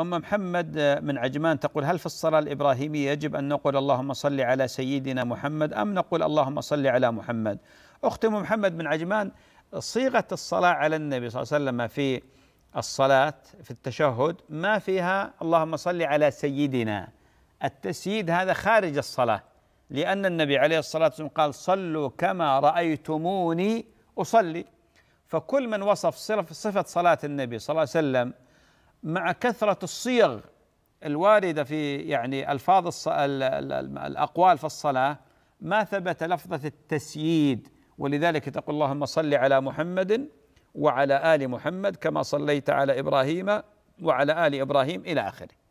أم محمد آه، من عجمان تقول هل في الصلاة الإبراهيمية يجب أن نقول اللهم صل على سيدنا محمد أم نقول اللهم صل على محمد أخت محمد من عجمان صيغة الصلاة على النبي صلى الله عليه وسلم في الصلاة في التشهد ما فيها اللهم صل على سيدنا التسييد هذا خارج الصلاة لأن النبي عليه الصلاة والسلام قال صلوا كما رأيتموني أصلي فكل من وصف صفة صلاة النبي صلى الله عليه وسلم مع كثرة الصيغ الواردة في يعني ألفاظ الأقوال في الصلاة ما ثبت لفظة التسييد ولذلك تقول اللهم صل على محمد وعلى آل محمد كما صليت على إبراهيم وعلى آل إبراهيم إلى آخره